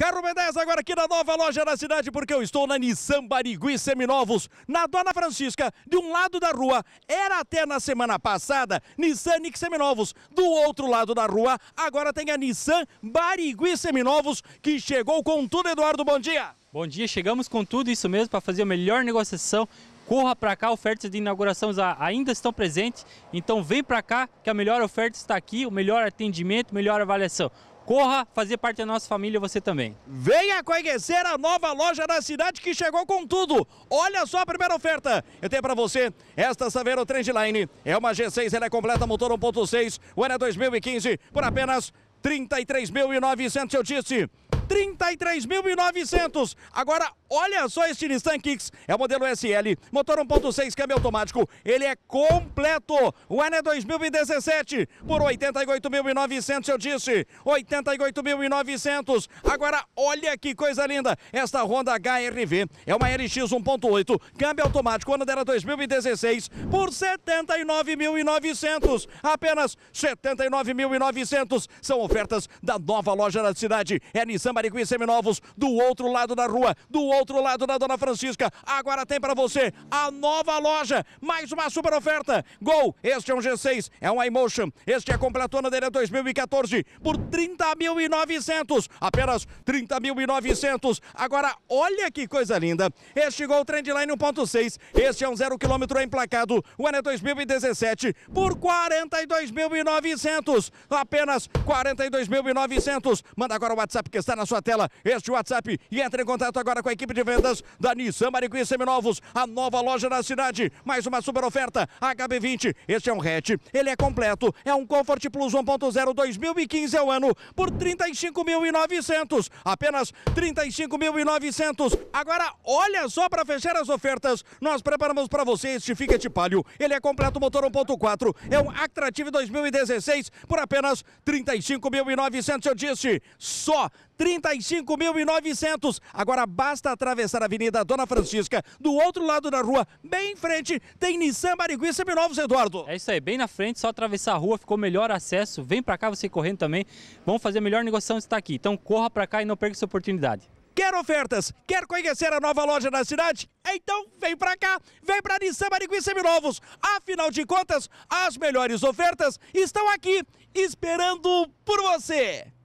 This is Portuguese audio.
Carro B10 agora aqui na nova loja da cidade, porque eu estou na Nissan Barigui Seminovos, na Dona Francisca, de um lado da rua, era até na semana passada, Nissan Nix Seminovos, do outro lado da rua, agora tem a Nissan Barigui Seminovos, que chegou com tudo, Eduardo, bom dia! Bom dia, chegamos com tudo isso mesmo para fazer a melhor negociação corra para cá, ofertas de inauguração ainda estão presentes, então vem para cá que a melhor oferta está aqui, o melhor atendimento, melhor avaliação. Corra fazer parte da nossa família você também. Venha conhecer a nova loja da cidade que chegou com tudo. Olha só a primeira oferta. Eu tenho para você esta Saveiro Trendline. É uma G6, ela é completa, motor 1.6, o ano é 2015, por apenas 33.900, eu disse. 33.900. Agora Olha só este Nissan Kicks, é o modelo SL, motor 1.6, câmbio automático, ele é completo. O ano é 2017, por 88.900 eu disse, 88.900. Agora olha que coisa linda, esta Honda HRV é uma RX 1.8, câmbio automático, ano dela 2016, é por 79.900, apenas 79.900. São ofertas da nova loja da cidade, é Nissan Maricui Seminovos, do outro lado da rua, do outro outro lado da Dona Francisca. Agora tem para você a nova loja. Mais uma super oferta. Gol. Este é um G6, é um iMotion. Este é completona dele 2014 é por 30.900. Apenas 30.900. Agora, olha que coisa linda. Este Gol Trendline 1.6. Este é um zero quilômetro emplacado. O ano é 2017 por 42.900. Apenas 42.900. Manda agora o WhatsApp que está na sua tela. Este WhatsApp e entre em contato agora com a equipe equipe de vendas da Nissan Maricuí Seminovos, a nova loja da cidade. Mais uma super oferta, HB20. Este é um hatch, ele é completo, é um Comfort Plus 1.0 2015 é o ano, por 35.900, apenas 35.900. Agora, olha só para fechar as ofertas, nós preparamos para você este Fiat Palio. Ele é completo motor 1.4, é um Actrative 2016 por apenas 35.900, eu disse, só 35.900. Agora basta atravessar a Avenida Dona Francisca, do outro lado da rua, bem em frente, tem Nissan Marigui Seminovos, Eduardo. É isso aí, bem na frente, só atravessar a rua, ficou melhor acesso. Vem para cá você correndo também. Vamos fazer a melhor negociação está aqui. Então corra para cá e não perca essa oportunidade. Quer ofertas? Quer conhecer a nova loja da cidade? Então vem para cá, vem para Nissan Marigui Seminovos. Afinal de contas, as melhores ofertas estão aqui, esperando por você.